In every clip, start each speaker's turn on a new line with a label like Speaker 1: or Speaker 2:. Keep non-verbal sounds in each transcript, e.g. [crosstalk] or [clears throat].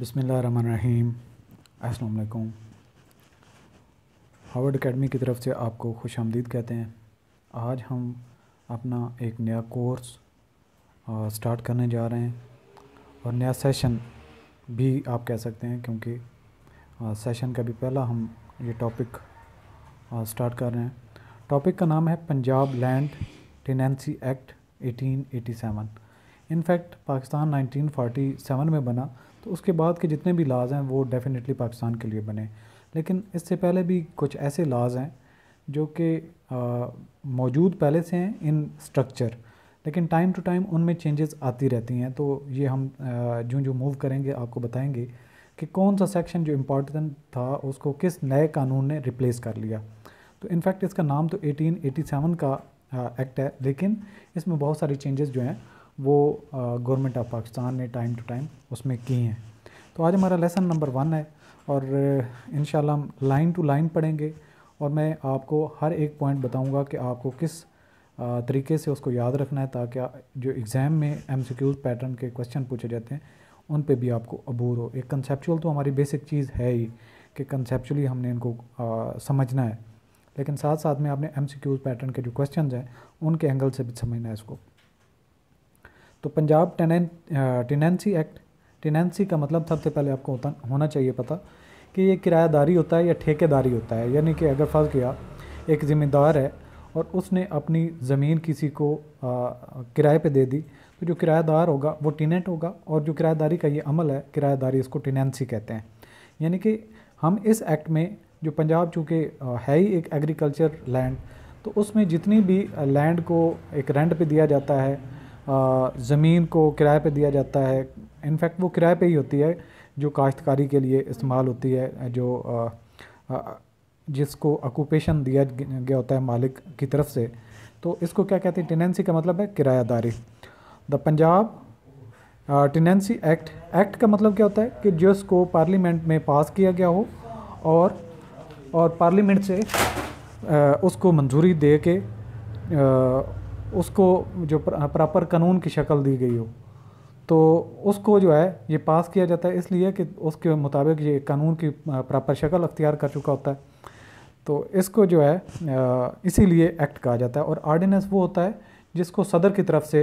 Speaker 1: बिसमीम अस्सलाम Harvard academy की तरफ से आपको खुश आमदीद कहते हैं आज हम अपना एक नया कोर्स स्टार्ट करने जा रहे हैं और नया सेशन भी आप कह सकते हैं क्योंकि सेशन का भी पहला हम ये टॉपिक स्टार्ट कर रहे हैं टॉपिक का नाम है Punjab land tenancy act 1887 in fact Pakistan 1947 में बना तो उसके बाद के जितने भी लाज हैं वो डेफ़िनेटली पाकिस्तान के लिए बने लेकिन इससे पहले भी कुछ ऐसे लाज हैं जो कि मौजूद पहले से हैं इन स्ट्रक्चर लेकिन टाइम टू टाइम उनमें चेंजेस आती रहती हैं तो ये हम जो जो मूव करेंगे आपको बताएंगे कि कौन सा सेक्शन जो इम्पोर्टेंट था उसको किस नए कानून ने रिप्लेस कर लिया तो इनफैक्ट इसका नाम तो 1887 का एक्ट है लेकिन इसमें बहुत सारे चेंजेस जो हैं वो गवर्नमेंट ऑफ पाकिस्तान ने टाइम टू टाइम उसमें की हैं तो आज हमारा लेसन नंबर वन है और इन हम लाइन टू लाइन पढ़ेंगे और मैं आपको हर एक पॉइंट बताऊंगा कि आपको किस तरीके से उसको याद रखना है ताकि जो एग्ज़ाम में एम पैटर्न के क्वेश्चन पूछे जाते हैं उन पर भी आपको अबूर हो एक कंसेपचुअल तो हमारी बेसिक चीज़ है ही कि कंसेपचुअली हमने इनको आ, समझना है लेकिन साथ साथ में आपने एम पैटर्न के जो क्वेश्चन हैं उनके एंगल से भी समझना है इसको तो पंजाब टेनें टेनेंसी एक्ट टेनेंसी का मतलब सबसे पहले आपको होता होना चाहिए पता कि ये किरायादारी होता है या ठेकेदारी होता है यानी कि अगर फर्ज किया एक ज़िम्मेदार है और उसने अपनी ज़मीन किसी को किराए पे दे दी तो जो किरायादार होगा वो टिनेंट होगा और जो किराएदारी का ये अमल है किरायादारी इसको टिनेंसी कहते हैं यानी कि हम इस एक्ट में जो पंजाब चूँकि है ही एक एग्रीकल्चर लैंड तो उसमें जितनी भी लैंड को एक रेंट पे दिया जाता है ज़मीन को किराए पे दिया जाता है इनफैक्ट वो किराए पे ही होती है जो काश्तकारी के लिए इस्तेमाल होती है जो आ, आ, जिसको ऑक्यूपेशन दिया गया होता है मालिक की तरफ से तो इसको क्या कहते हैं टेनेंसी का मतलब है किरायादारी the Punjab tenancy act act का मतलब क्या होता है कि जिसको पार्लियामेंट में पास किया गया हो और और पार्लियामेंट से आ, उसको मंजूरी दे के उसको जो प्रॉपर कानून की शक्ल दी गई हो तो उसको जो है ये पास किया जाता है इसलिए कि उसके मुताबिक ये कानून की प्रॉपर शक्ल अख्तियार कर चुका होता है तो इसको जो है इसीलिए एक्ट कहा जाता है और आर्डीनेंस वो होता है जिसको सदर की तरफ से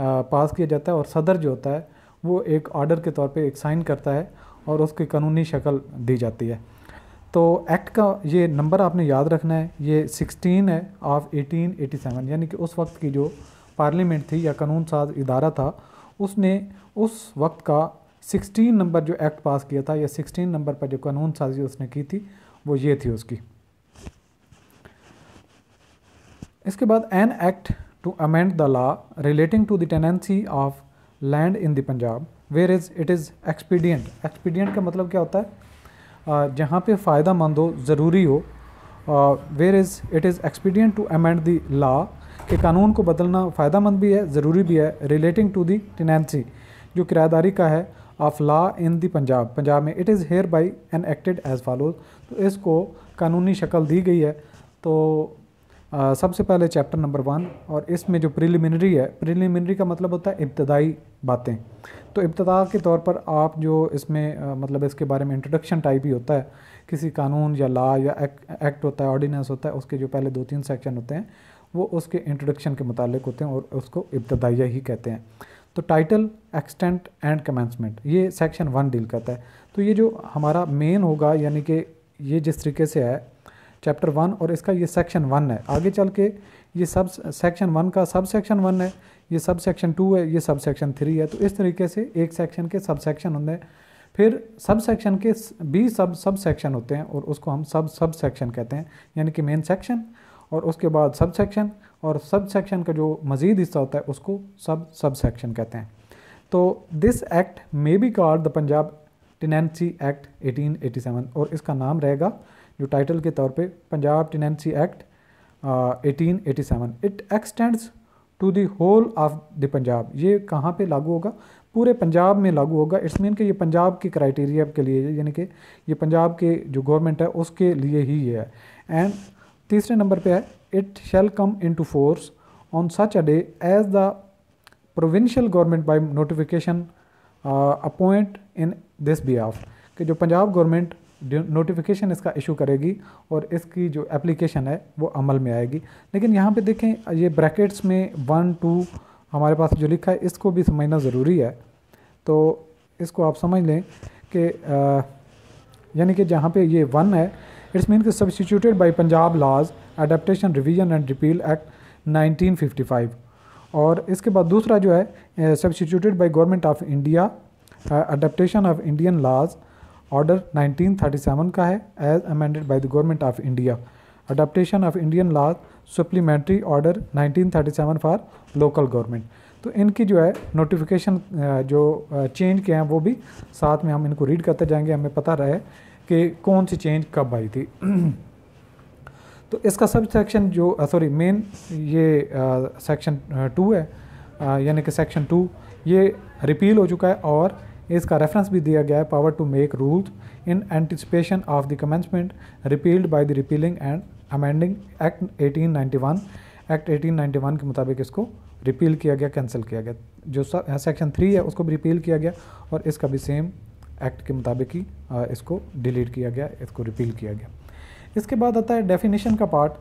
Speaker 1: पास किया जाता है और सदर जो होता है वो एक ऑर्डर के तौर पे एक साइन करता है और उसकी कानूनी शक्ल दी जाती है तो एक्ट का ये नंबर आपने याद रखना है ये 16 है ऑफ 1887 यानी कि उस वक्त की जो पार्लियामेंट थी या कानून साज इदारा था उसने उस वक्त का 16 नंबर जो एक्ट पास किया था या 16 नंबर पर जो कानून साजी उसने की थी वो ये थी उसकी इसके बाद an act to amend the law relating to the tenancy of land in the Punjab where is it is expedient expedient का मतलब क्या होता है जहाँ पे फ़ायदा मंद हो ज़रूरी हो where is it is expedient to amend the law कि कानून को बदलना फ़ायदा मंद भी है ज़रूरी भी है रिलेटिंग टू दी टेनेंसी जो किरायादारी का है of law in the Punjab Punjab में it is hereby enacted as follows तो इसको कानूनी शक्ल दी गई है तो सबसे पहले चैप्टर नंबर वन और इसमें जो प्रिलिमिनरी है प्रिलिमिनरी का मतलब होता है इब्तदाई बातें तो इब्तदा के तौर पर आप जो इसमें आ, मतलब इसके बारे में इंट्रोडक्शन टाइप ही होता है किसी कानून या लॉ या एक, एक्ट होता है ऑर्डिनेंस होता है उसके जो पहले दो तीन सेक्शन होते हैं वो उसके इंट्रोडक्शन के मुतालिक होते हैं और उसको इब्तदाई ही कहते हैं तो टाइटल एक्सटेंट एंड कमेंसमेंट ये सेक्शन वन डील करता है तो ये जो हमारा मेन होगा यानी कि ये जिस तरीके से है चैप्टर वन और इसका ये सेक्शन वन है आगे चल के ये सब सेक्शन वन का सब सेक्शन वन है ये सब सेक्शन टू है ये सब सेक्शन थ्री है तो इस तरीके से एक सेक्शन के सब सेक्शन होते हैं फिर सब सेक्शन के भी सब सब सेक्शन होते हैं और उसको हम सब सब सेक्शन कहते हैं यानी कि मेन सेक्शन और उसके बाद सब सेक्शन और सब सेक्शन का जो मज़ीद हिस्सा होता है उसको सब सब सेक्शन कहते हैं तो this act may be called the Punjab tenancy act 1887 और इसका नाम रहेगा जो टाइटल के तौर पे Punjab tenancy act eighteen eighty seven it extends to the whole of the Punjab ये कहाँ पे लागू होगा पूरे पंजाब में लागू होगा इट्स मीन कि ये पंजाब के क्राइटेरिया के लिए यानी कि ये पंजाब के जो गवर्नमेंट है उसके लिए ही ये है एंड तीसरे नंबर पे है it shall come into force on such a day as the provincial government by notification appoint in this behalf कि जो पंजाब गवर्नमेंट नोटिफिकेशन इसका इशू करेगी और इसकी जो एप्लीकेशन है वो अमल में आएगी लेकिन यहाँ पे देखें ये ब्रैकेट्स में वन टू हमारे पास जो लिखा है इसको भी समझना ज़रूरी है तो इसको आप समझ लें कि यानी कि जहाँ पे ये वन है इट्स मीन कि substituted by Punjab laws adaptation revision and repeal act nineteen और इसके बाद दूसरा जो है substituted by government of India adaptation of Indian laws order 1937 का है as amended by the government of India adaptation of Indian law supplementary order 1937 for local government तो इनकी जो है नोटिफिकेशन जो चेंज के हैं वो भी साथ में हम इनको रीड करते जाएंगे हमें पता रहे कि कौन सी चेंज कब आई थी [clears throat] तो इसका सब सेक्शन जो सॉरी मेन ये सेक्शन टू है यानी कि सेक्शन टू ये रिपील हो चुका है और इसका रेफरेंस भी दिया गया है power to make rules in anticipation of the commencement repealed by the repealing and amending act 1891 act 1891 के मुताबिक इसको रिपील किया गया कैंसिल किया गया जो सेक्शन थ्री है उसको भी रिपील किया गया और इसका भी सेम एक्ट के मुताबिक ही इसको डिलीट किया गया इसको रिपील किया गया इसके बाद आता है डेफिनेशन का पार्ट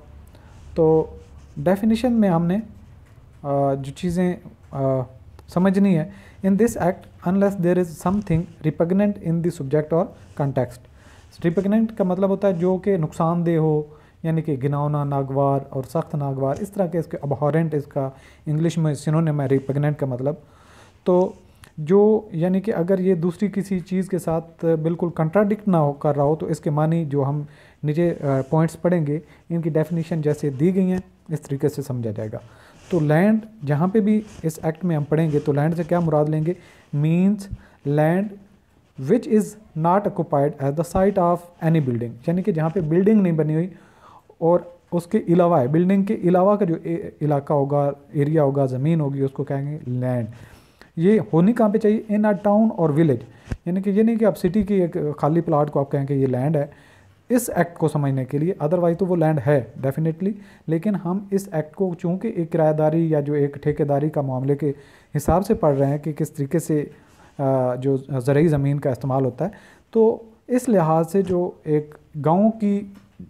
Speaker 1: तो डेफिनेशन में हमने जो चीज़ें समझनी है in this act unless there is something repugnant in the subject और कंटेक्स्ट रिपग्नेंट का मतलब होता है जो कि नुकसानदेह हो यानी कि घिनौना नागवार और सख्त नागवार इस तरह के इसके अबहॉरेंट इसका इंग्लिश में सिनोने में रिपग्नेंट का मतलब तो जो यानी कि अगर ये दूसरी किसी चीज़ के साथ बिल्कुल कंट्राडिक्ट ना हो कर रहा हो तो इसके मानी जो हम नीचे पॉइंट्स पढ़ेंगे इनकी डेफिनेशन जैसे दी गई हैं इस तरीके से समझा जाएगा तो लैंड जहाँ पे भी इस एक्ट में हम पढ़ेंगे तो लैंड से क्या मुराद लेंगे means land which is not occupied as the site of any building यानी कि जहाँ पे बिल्डिंग नहीं बनी हुई और उसके अलावा है बिल्डिंग के अलावा का जो इलाका होगा एरिया होगा ज़मीन होगी उसको कहेंगे लैंड ये होनी कहाँ पे चाहिए इन अ टाउन और विलेज यानी कि ये नहीं कि आप सिटी की एक खाली प्लाट को आप कहें कि ये लैंड है इस एक्ट को समझने के लिए अदरवाइज तो वो लैंड है डेफिनेटली लेकिन हम इस एक्ट को चूँकि एक किराएदारी या जो एक ठेकेदारी का मामले के हिसाब से पढ़ रहे हैं कि किस तरीके से जो ज़रूरी ज़मीन का इस्तेमाल होता है तो इस लिहाज से जो एक गाँव की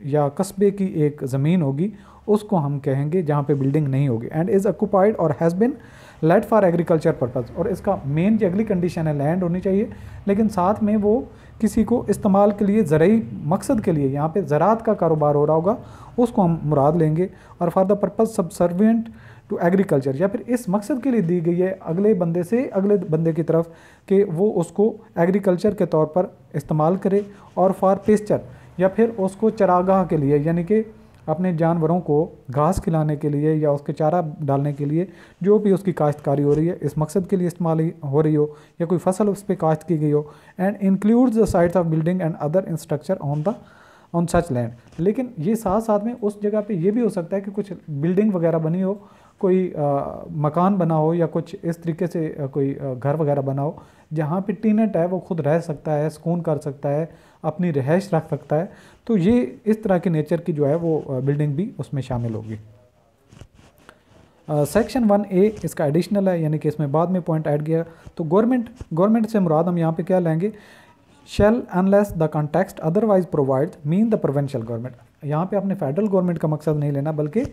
Speaker 1: या कस्बे की एक ज़मीन होगी उसको हम कहेंगे जहाँ पर बिल्डिंग नहीं होगी एंड इज़ अकुपाइड और has been let for agriculture purpose और इसका मेन जो अगली कंडीशन है लैंड होनी चाहिए लेकिन साथ में वो किसी को इस्तेमाल के लिए ज़रूरी मकसद के लिए यहाँ पे ज़रात का कारोबार हो रहा होगा उसको हम मुराद लेंगे और for the purpose subservient to agriculture या फिर इस मकसद के लिए दी गई है अगले बंदे से अगले बंदे की तरफ कि वो उसको एग्रीकल्चर के तौर पर इस्तेमाल करे और फॉर पेस्चर या फिर उसको चरागाह के लिए यानी कि अपने जानवरों को घास खिलाने के लिए या उसके चारा डालने के लिए जो भी उसकी काश्तकारी हो रही है इस मकसद के लिए इस्तेमाल हो रही हो या कोई फसल उस पर काश्त की गई हो and includes the sites of building and other structure on the on such land लेकिन ये साथ साथ में उस जगह पे ये भी हो सकता है कि कुछ बिल्डिंग वगैरह बनी हो कोई मकान बनाओ या कुछ इस तरीके से कोई घर वगैरह बनाओ जहाँ पे टीनेट है वो खुद रह सकता है सुकून कर सकता है अपनी रिहाइश रख सकता है तो ये इस तरह के नेचर की जो है वो बिल्डिंग भी उसमें शामिल होगी सेक्शन वन ए इसका एडिशनल है यानी कि इसमें बाद में पॉइंट ऐड किया तो गवर्नमेंट गवर्नमेंट से मुराद हम यहाँ पे क्या लेंगे shall unless the context otherwise provide mean the provincial government यहाँ पे आपने फेडरल गवर्नमेंट का मकसद नहीं लेना बल्कि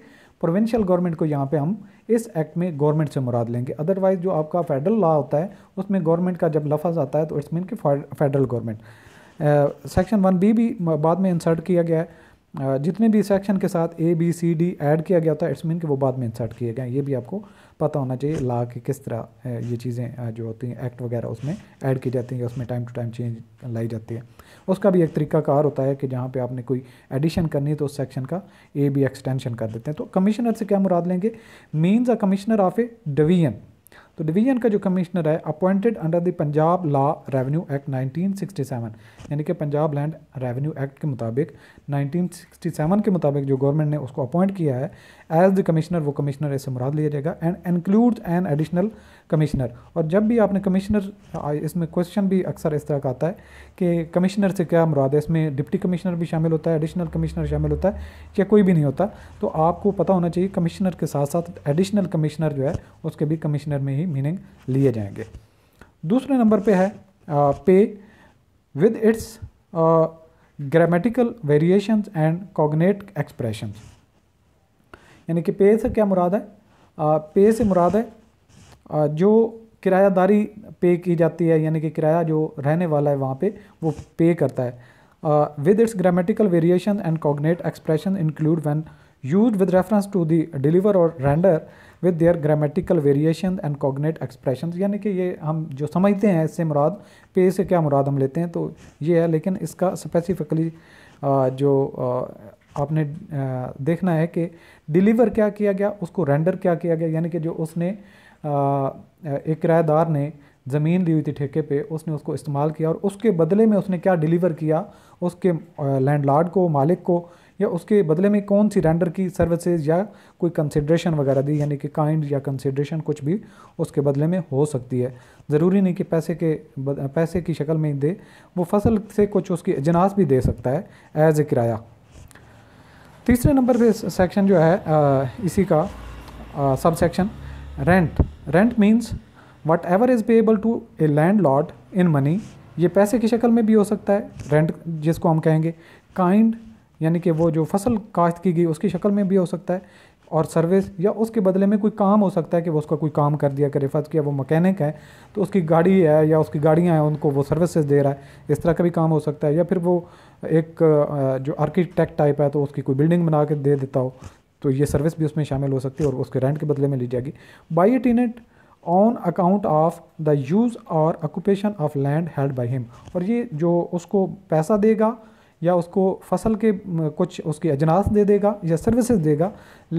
Speaker 1: प्रोविंशियल गवर्नमेंट को यहाँ पे हम इस एक्ट में गवर्नमेंट से मुराद लेंगे अदरवाइज जो आपका फेडरल लॉ होता है उसमें गवर्नमेंट का जब लफज आता है तो इट्स मीन कि federal government section one B भी बाद में इंसर्ट किया गया है जितने भी सेक्शन के साथ A B C D add किया गया था इट्स मीन कि वो बाद में इंसर्ट किए गए ये भी आपको पता होना चाहिए ला के किस तरह ये चीज़ें जो होती हैं एक्ट वगैरह उसमें ऐड की जाती हैं या उसमें टाइम टू टाइम चेंज लाई जाती है उसका भी एक तरीका कार होता है कि जहाँ पे आपने कोई एडिशन करनी है तो उस सेक्शन का ए भी एक्सटेंशन कर देते हैं तो कमिश्नर से क्या मुराद लेंगे means a commissioner of a division तो डिवीजन का जो कमिश्नर है appointed under the Punjab law revenue act 1967 यानी कि पंजाब लैंड रेवेन्यू एक्ट के मुताबिक 1967 के मुताबिक जो गवर्नमेंट ने उसको अपॉइंट किया है एज द कमिश्नर वो कमिश्नर ऐसे मुराद लिया जाएगा and includes an additional commissioner और जब भी आपने कमिश्नर इसमें क्वेश्चन भी अक्सर इस तरह का आता है कि कमिश्नर से क्या मुराद है इसमें डिप्टी कमिश्नर भी शामिल होता है एडिशनल कमिश्नर शामिल होता है या कोई भी नहीं होता तो आपको पता होना चाहिए कमिश्नर के साथ साथ एडिशनल कमिश्नर जो है उसके भी कमिश्नर में ही मीनिंग लिए जाएंगे दूसरे नंबर पर है pay with its grammatical variations and cognate expressions यानी कि पे से क्या मुराद है पे से मुराद है जो किरायादारी पे की जाती है यानी कि किराया जो रहने वाला है वहाँ पे वो पे करता है with its grammatical variation and cognate expression include when used with reference to the deliver और render with their grammatical variation and cognate expression यानी कि ये हम जो समझते हैं इससे मुराद पे से क्या मुराद हम लेते हैं तो ये है लेकिन इसका स्पेसिफिकली जो आपने देखना है कि डिलीवर क्या किया गया उसको रेंडर क्या किया गया यानी कि जो उसने एक किराएदार ने ज़मीन दी हुई थी ठेके पे उसने उसको इस्तेमाल किया और उसके बदले में उसने क्या डिलीवर किया उसके लैंडलॉर्ड को मालिक को या उसके बदले में कौन सी रेंडर की सर्विसेज या कोई कंसिड्रेशन वगैरह दी यानी कि काइंड या कंसिड्रेशन कुछ भी उसके बदले में हो सकती है ज़रूरी नहीं कि पैसे के पैसे की शक्ल में ही दे वो फसल से कुछ उसकी अजनास भी दे सकता है एज ए किराया तीसरे नंबर पे सेक्शन जो है इसी का subsection rent rent whatever is whatever able to a land lot in money ये पैसे की शक्ल में भी हो सकता है रेंट जिसको हम कहेंगे काइंड यानी कि वो जो फसल काश्त की गई उसकी शक्ल में भी हो सकता है और सर्विस या उसके बदले में कोई काम हो सकता है कि वो उसका कोई काम कर दिया करे फर्ज किया वो मकैनिक है तो उसकी गाड़ी है या उसकी गाड़ियाँ हैं उनको वो सर्विसेज दे रहा है इस तरह का भी काम हो सकता है या फिर वो एक जो आर्किटेक्ट टाइप है तो उसकी कोई बिल्डिंग बना के दे देता हो तो ये सर्विस भी उसमें शामिल हो सकती है और उसके रेंट के बदले में ली जाएगी by it on account of the use और occupation of land held by him और ये जो उसको पैसा देगा या उसको फसल के कुछ उसकी अजनास दे देगा या सर्विसेज देगा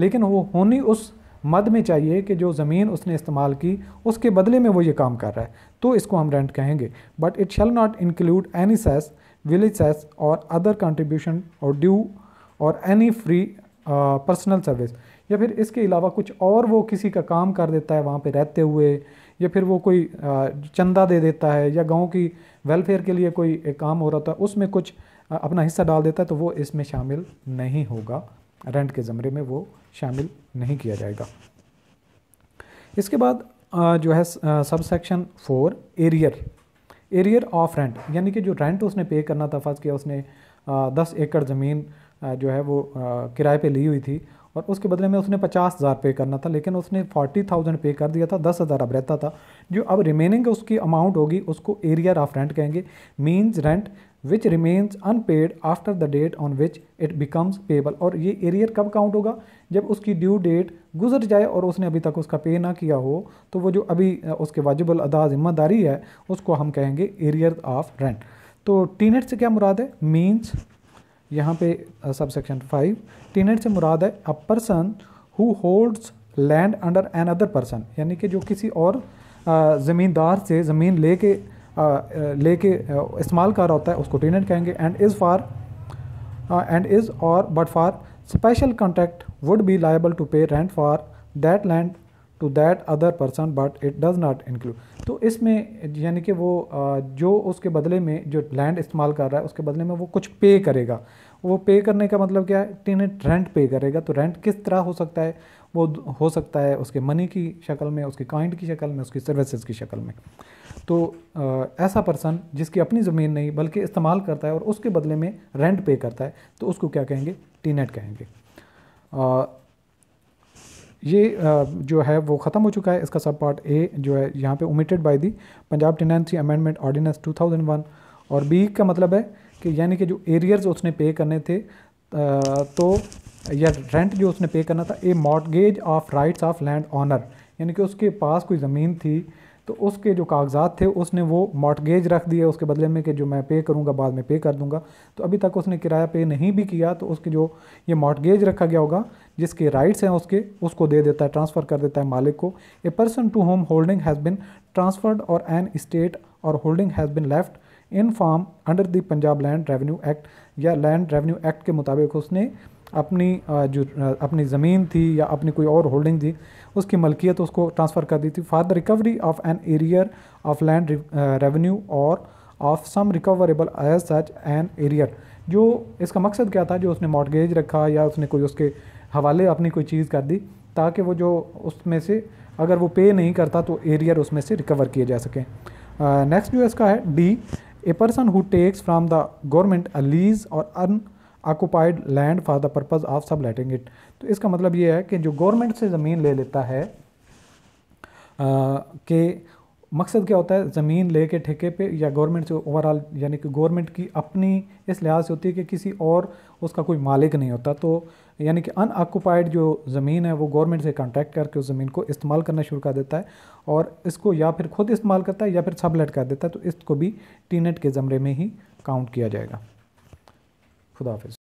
Speaker 1: लेकिन वो होनी उस मद में चाहिए कि जो ज़मीन उसने इस्तेमाल की उसके बदले में वो ये काम कर रहा है तो इसको हम रेंट कहेंगे but it shall not include any cess village cess और अदर कंट्रीब्यूशन और ड्यू और एनी फ्री पर्सनल सर्विस या फिर इसके अलावा कुछ और वो किसी का काम कर देता है वहाँ पे रहते हुए या फिर वो कोई चंदा दे देता है या गांव की वेलफेयर के लिए कोई काम हो रहा था उसमें कुछ अपना हिस्सा डाल देता है तो वो इसमें शामिल नहीं होगा रेंट के ज़मरे में वो शामिल नहीं किया जाएगा इसके बाद जो है सब section four arrear arrear of rent यानी कि जो रेंट उसने पे करना था फर्ज किया उसने दस एकड़ ज़मीन जो है वो किराए पे ली हुई थी और उसके बदले में उसने पचास हज़ार पे करना था लेकिन उसने फोर्टी थाउजेंड पे कर दिया था दस हज़ार अब रहता था जो अब रिमेनिंग उसकी अमाउंट होगी उसको एरियर ऑफ रेंट कहेंगे means rent which remains unpaid after the date on which it becomes payable और ये एरियर कब काउंट होगा जब उसकी ड्यू डेट गुजर जाए और उसने अभी तक उसका पे ना किया हो तो वो जो अभी उसके वाजिबल अदा ज़िम्मेदारी है उसको हम कहेंगे एरियर ऑफ रेंट तो टीनेट से क्या मुराद है मीन्स यहाँ पे सब सेक्शन फाइव टीनेट से मुराद है a person who holds land under another person यानी कि जो किसी और ज़मींदार से ज़मीन ले के ले के इस्तेमाल कर रहा होता है उसको टीनेट कहेंगे and is for and is और but for special contract would be liable to pay rent for that land to that other person but it does not include तो इसमें यानी कि वो जो उसके बदले में जो लैंड इस्तेमाल कर रहा है उसके बदले में वो कुछ पे करेगा वो पे करने का मतलब क्या है टेनेंट रेंट पे करेगा तो रेंट किस तरह हो सकता है वो हो सकता है उसके मनी की शक्ल में उसके काइंड की शक्ल में उसकी सर्विसेज की शक्ल में तो आ, ऐसा पर्सन जिसकी अपनी ज़मीन नहीं बल्कि इस्तेमाल करता है और उसके बदले में रेंट पे करता है तो उसको क्या कहेंगे टीनेट कहेंगे आ, ये जो है वो ख़त्म हो चुका है इसका सब पार्ट ए जो है यहाँ पे omitted by the Punjab tenancy amendment ordinance 2001 और बी का मतलब है कि यानी कि जो एरियर्स उसने पे करने थे तो या रेंट जो उसने पे करना था a mortgage of rights of land owner यानी कि उसके पास कोई ज़मीन थी तो उसके जो कागजात थे उसने वो मॉटगेज रख दिए उसके बदले में कि जो मैं पे करूँगा बाद में पे कर दूँगा तो अभी तक उसने किराया पे नहीं भी किया तो उसके जो ये मॉटगेज रखा गया होगा जिसके राइट्स हैं उसके उसको दे देता है ट्रांसफ़र कर देता है मालिक को a person to whom holding has been transferred और एन इस्टेट और holding has been left in farm under the Punjab land revenue act या लैंड रेवेन्यू एक्ट के मुताबिक उसने अपनी जो अपनी ज़मीन थी या अपनी कोई और होल्डिंग थी उसकी मलकियत उसको ट्रांसफ़र कर दी थी for the recovery of an arrear of land revenue और of sum recoverable as such an arrear जो इसका मकसद क्या था जो उसने मॉडगेज रखा या उसने कोई उसके हवाले अपनी कोई चीज़ कर दी ताकि वो जो उसमें से अगर वो पे नहीं करता तो एरियर उसमें से रिकवर किए जा सकें नेक्स्ट uh, जो इसका है D a person who takes from the government a lease और unoccupied land for the purpose of sub letting it तो इसका मतलब ये है कि जो गवर्नमेंट से ज़मीन ले लेता है के मकसद क्या होता है ज़मीन ले के ठेके पे या गवर्नमेंट से ओवरऑल यानी कि गवर्नमेंट की अपनी इस लिहाज से होती है कि किसी और उसका कोई मालिक नहीं होता तो यानी कि अनऑक्यूपाइड जो ज़मीन है वो गवर्नमेंट से कॉन्ट्रैक्ट करके उस ज़मीन को इस्तेमाल करना शुरू कर देता है और इसको या फिर खुद इस्तेमाल करता है या फिर सबलेट कर देता है तो इसको भी टीनेट के ज़मरे में ही काउंट किया जाएगा खुदाफिज